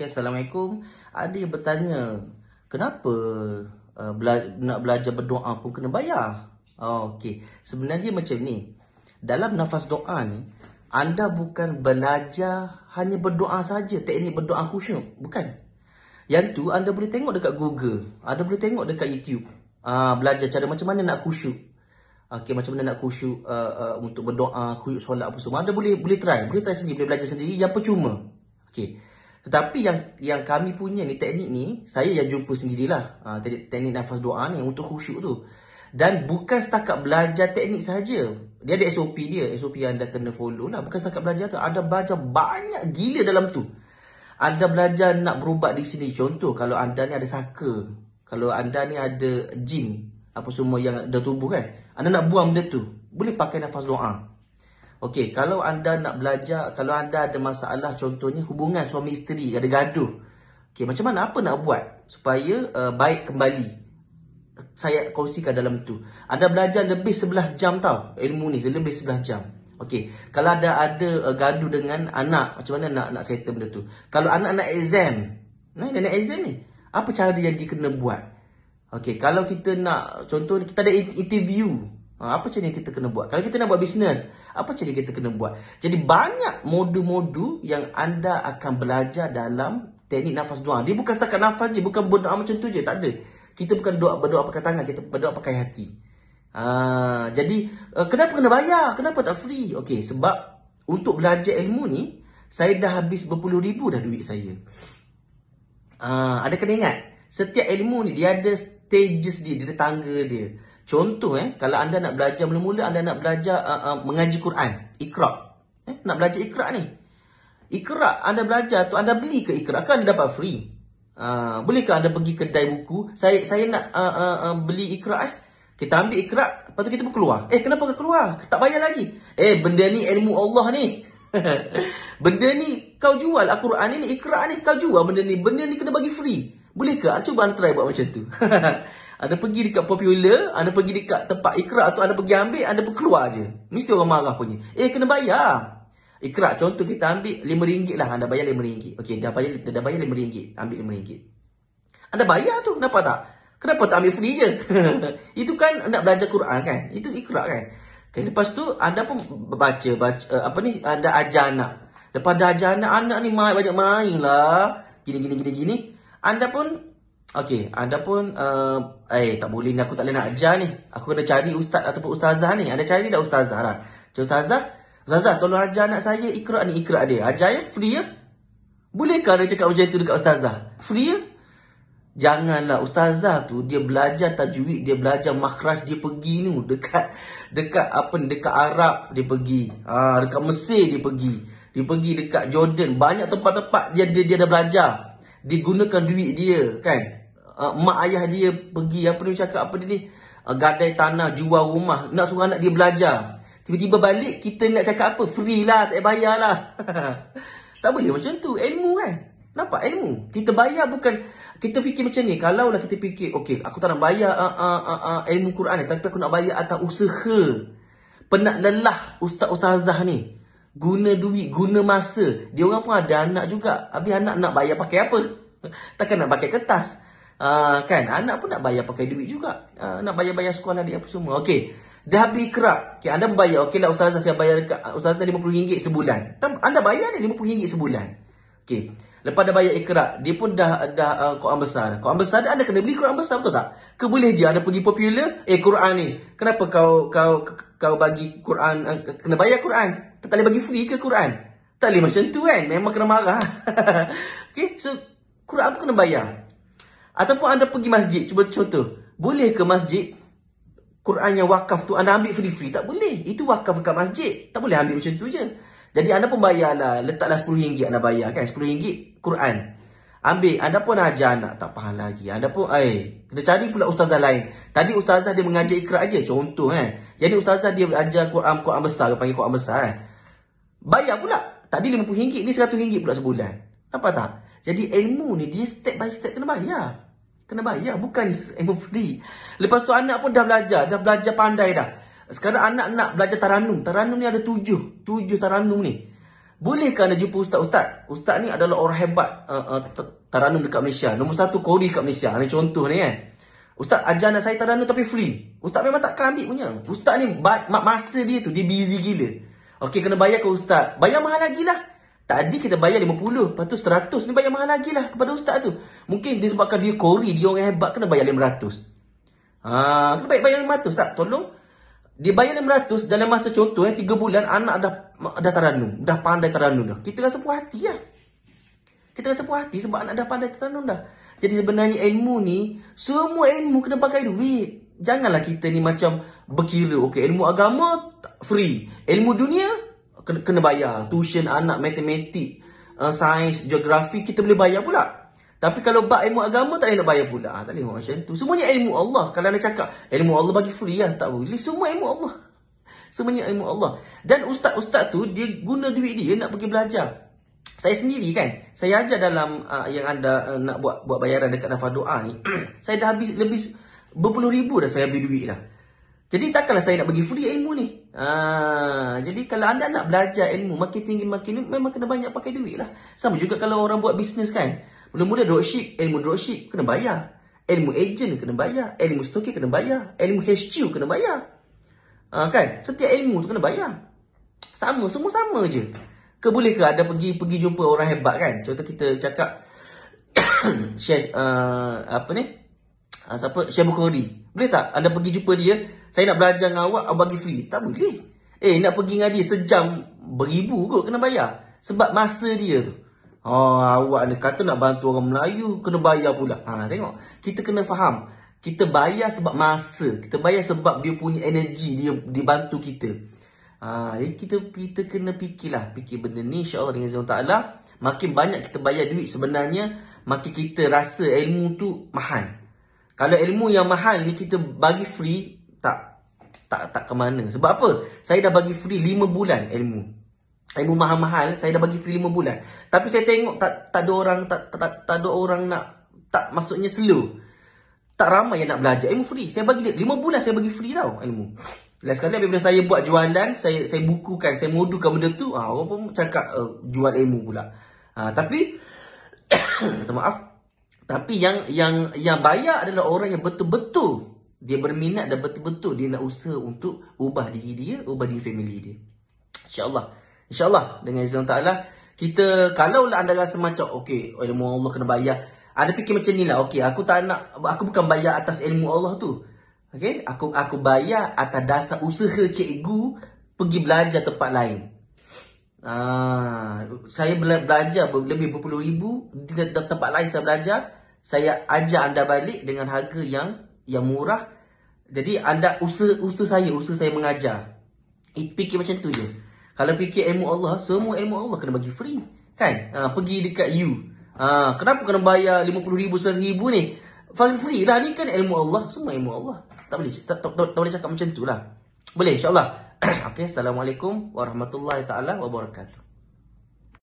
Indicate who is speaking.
Speaker 1: Okay, Assalamualaikum. Ada yang bertanya, kenapa uh, bela- nak belajar berdoa pun kena bayar? Oh, okay. Sebenarnya macam ni. Dalam nafas doa ni, anda bukan belajar hanya berdoa saja teknik berdoa khusyuk bukan yang tu anda boleh tengok dekat Google anda boleh tengok dekat YouTube aa, ah, belajar cara macam mana nak khusyuk okey macam mana nak khusyuk aa, uh, aa, uh, untuk berdoa khusyuk solat apa semua anda boleh boleh try boleh try sendiri boleh belajar sendiri yang percuma okey tetapi yang yang kami punya ni teknik ni, saya yang jumpa sendirilah. Ah uh, teknik nafas doa ni untuk khusyuk tu. Dan bukan setakat belajar teknik saja. Dia ada SOP dia, SOP yang anda kena follow lah. Bukan setakat belajar tu, ada belajar banyak gila dalam tu. Anda belajar nak berubat di sini. Contoh, kalau anda ni ada saka. Kalau anda ni ada jin. Apa semua yang ada tubuh kan. Anda nak buang benda tu. Boleh pakai nafas doa. Okey, kalau anda nak belajar, kalau anda ada masalah contohnya hubungan suami isteri ada gaduh. Okey, macam mana apa nak buat supaya uh, baik kembali? Saya kongsikan dalam tu. Anda belajar lebih 11 jam tau ilmu ni, lebih 11 jam. Okey, kalau ada ada uh, gaduh dengan anak, macam mana nak nak settle benda tu? Kalau anak nak exam, nah, dia nak exam ni, apa cara dia dia kena buat? Okey, kalau kita nak contoh kita ada interview, ha, apa cara yang kita kena buat? Kalau kita nak buat business, apa cara kita kena buat? Jadi banyak modu-modu yang anda akan belajar dalam teknik nafas doa. Dia bukan setakat nafas je, bukan berdoa macam tu je, tak ada. Kita bukan doa berdoa pakai tangan, kita berdoa pakai hati. Uh, jadi uh, kenapa kena bayar? Kenapa tak free? Okey, sebab untuk belajar ilmu ni saya dah habis berpuluh ribu dah duit saya. Uh, ha, ada kena ingat, setiap ilmu ni dia ada stages dia, dia ada tangga dia. Contoh eh, kalau anda nak belajar mula-mula anda nak belajar uh, uh, mengaji Quran, Iqra. Eh, nak belajar Iqra ni. Iqra anda belajar tu anda beli ke Iqra kan dapat free. Uh, bolehkah anda pergi kedai buku, saya saya nak uh, uh, uh, beli Iqra eh. Kita ambil Iqra, lepas tu kita pun keluar. Eh kenapa kau keluar? Tak bayar lagi. Eh benda ni ilmu Allah ni. benda ni kau jual Al-Quran ni, Iqra ni kau jual benda ni. Benda ni kena bagi free. Bolehkah? Cuba anda try buat macam tu. Anda pergi dekat popular, anda pergi dekat tempat ikrak tu, anda pergi ambil, anda keluar aje. Mesti orang marah punya. Eh, kena bayar. Ikrak, contoh kita ambil RM5 lah. Anda bayar RM5. Okey, dah bayar dah bayar RM5. Ambil RM5. Anda bayar tu, kenapa tak? Kenapa tak ambil free je? Itu kan nak belajar Quran kan? Itu ikrak kan? Okay, lepas tu, anda pun baca, baca eh, apa ni, anda ajar anak. Lepas dah ajar anak, anak ni main, banyak main lah. Gini, gini, gini, gini. Anda pun Okey, ada pun uh, eh, eh tak boleh ni aku tak boleh nak ajar ni. Aku kena cari ustaz ataupun ustazah ni. Ada cari tak ustazah lah. Cik ustazah, ustazah tolong ajar anak saya Iqra ni, Iqra dia. Ajar ya, free ya. Boleh ke ada cakap macam tu dekat ustazah? Free ya. Janganlah ustazah tu dia belajar tajwid, dia belajar makhraj, dia pergi ni dekat dekat apa dekat Arab dia pergi. Ha, dekat Mesir dia pergi. Dia pergi dekat Jordan, banyak tempat-tempat dia dia dia dah belajar digunakan duit dia kan Ah, mak ayah dia pergi apa dia cakap apa dia ni uh, gadai tanah jual rumah nak suruh anak dia belajar tiba-tiba balik kita nak cakap apa free lah tak payah lah tak boleh macam tu ilmu kan nampak ilmu kita bayar bukan kita fikir macam ni kalau lah kita fikir okey aku tak nak bayar uh, uh, uh, uh, ilmu Quran ni tapi aku nak bayar atas usaha penat lelah ustaz ustazah ni guna duit guna masa dia orang pun ada anak juga habis anak nak bayar pakai apa takkan nak pakai kertas Ah, kan anak pun nak bayar pakai duit juga uh, nak bayar-bayar sekolah dia apa semua okey dah bi kerap okay, anda bayar okey lah ustazah saya bayar dekat ah, ustazah RM50 sebulan anda bayar ni RM50 sebulan okey Lepas dah bayar ikhrak, dia pun dah ada uh, Quran besar. Quran besar anda kena beli Quran besar betul tak? Ke boleh je anda pergi popular, eh Quran ni. Kenapa kau kau kau bagi Quran, uh, kena bayar Quran? Tak boleh bagi free ke Quran? Tak boleh macam tu kan? Memang kena marah. okay, so Quran pun kena bayar. Ataupun anda pergi masjid, cuba contoh. Boleh ke masjid Quran yang wakaf tu anda ambil free-free? Tak boleh. Itu wakaf dekat masjid. Tak boleh ambil macam tu je. Jadi anda pun bayarlah, letaklah RM10 anda bayar kan, RM10 Quran. Ambil, anda pun ajar anak, tak faham lagi. Anda pun, eh, kena cari pula ustazah lain. Tadi ustazah dia mengajar ikhra je, contoh kan. Jadi ustazah dia ajar Quran, Quran besar, dia panggil Quran besar kan. Bayar pula. Tadi RM50, ini RM100 pula sebulan. Nampak tak? Jadi ilmu ni dia step by step kena bayar. Kena bayar bukan ilmu free. Lepas tu anak pun dah belajar, dah belajar pandai dah. Sekarang anak nak belajar taranum. Taranum ni ada tujuh. Tujuh taranum ni. Bolehkah anda jumpa ustaz? Ustaz, ustaz ni adalah orang hebat uh, uh, taranum dekat Malaysia. Nombor satu kori dekat Malaysia. Ini contoh ni kan. Ustaz ajar anak saya taranum tapi free. Ustaz memang takkan ambil punya. Ustaz ni masa dia tu dia busy gila. Okey kena bayar ke ustaz? Bayar mahal lagi lah. Tadi kita bayar 50, lepas tu 100 ni bayar mahal lagi lah kepada ustaz tu. Mungkin dia disebabkan dia kori, dia orang hebat kena bayar 500. Ha, kena baik bayar 500 tak? Tolong. Dia bayar 500 dalam masa contoh eh, 3 bulan anak dah dah taranum, dah pandai taranum dah. Kita rasa puas hati lah. Kita rasa puas hati sebab anak dah pandai taranum dah. Jadi sebenarnya ilmu ni, semua ilmu kena pakai duit. Janganlah kita ni macam berkira, Okay, ilmu agama free, ilmu dunia kena, kena bayar tuition anak matematik uh, sains geografi kita boleh bayar pula tapi kalau bab ilmu agama tak boleh nak bayar pula ha, tak boleh macam tu semuanya ilmu Allah kalau nak cakap ilmu Allah bagi free lah tak boleh semua ilmu Allah semuanya ilmu Allah dan ustaz-ustaz tu dia guna duit dia nak pergi belajar saya sendiri kan saya ajar dalam uh, yang anda uh, nak buat buat bayaran dekat nafa doa ni saya dah habis lebih berpuluh ribu dah saya habis duit dah jadi takkanlah saya nak bagi free ilmu ni. Ha, jadi kalau anda nak belajar ilmu makin tinggi makin ni memang kena banyak pakai duit lah. Sama juga kalau orang buat bisnes kan. Mula-mula dropship, ilmu dropship kena bayar. Ilmu agent kena bayar. Ilmu stoker kena bayar. Ilmu HQ kena bayar. Ha, kan? Setiap ilmu tu kena bayar. Sama, semua sama je. Ke boleh ke ada pergi pergi jumpa orang hebat kan? Contoh kita cakap share uh, apa ni? Ha, siapa? Syekh Bukhari. Boleh tak? Anda pergi jumpa dia. Saya nak belajar dengan awak, awak bagi free. Tak boleh. Eh, nak pergi dengan dia sejam beribu kot kena bayar. Sebab masa dia tu. Oh, awak ni kata nak bantu orang Melayu, kena bayar pula. Ha, tengok. Kita kena faham. Kita bayar sebab masa. Kita bayar sebab dia punya energi, dia, dibantu bantu kita. Ha, eh, kita kita kena fikirlah. Fikir benda ni, insyaAllah dengan Zain Ta'ala. Makin banyak kita bayar duit sebenarnya, makin kita rasa ilmu tu mahal. Kalau ilmu yang mahal ni kita bagi free tak tak tak ke mana. Sebab apa? Saya dah bagi free 5 bulan ilmu. Ilmu mahal-mahal saya dah bagi free 5 bulan. Tapi saya tengok tak tak ada orang tak tak, tak, tak ada orang nak tak maksudnya slow. Tak ramai yang nak belajar ilmu free. Saya bagi dia 5 bulan saya bagi free tau ilmu. Last sekali apabila saya buat jualan, saya saya bukukan, saya modukan benda tu, ha, orang pun cakap uh, jual ilmu pula. Ha, tapi, minta maaf, tapi yang yang yang bayar adalah orang yang betul-betul dia berminat dan betul-betul dia nak usaha untuk ubah diri dia, ubah diri family dia. Insya Allah, insya Allah dengan izin Allah Kita, kalau lah anda rasa macam, okay, ilmu Allah kena bayar. Ada fikir macam ni lah, okay, aku tak nak, aku bukan bayar atas ilmu Allah tu. Okay, aku aku bayar atas dasar usaha cikgu pergi belajar tempat lain. Ah, saya belajar lebih berpuluh ribu di tempat lain saya belajar saya ajak anda balik dengan harga yang yang murah. Jadi anda usaha usaha saya, usaha saya mengajar. It, fikir macam tu je. Kalau fikir ilmu Allah, semua ilmu Allah kena bagi free. Kan? Ha, pergi dekat you. Ha, kenapa kena bayar RM50,000, RM1,000 ni? Fun free lah. Ni kan ilmu Allah. Semua ilmu Allah. Tak boleh, tak, tak, tak, tak boleh cakap macam tu lah. Boleh insyaAllah. okay. Assalamualaikum warahmatullahi ta'ala wabarakatuh.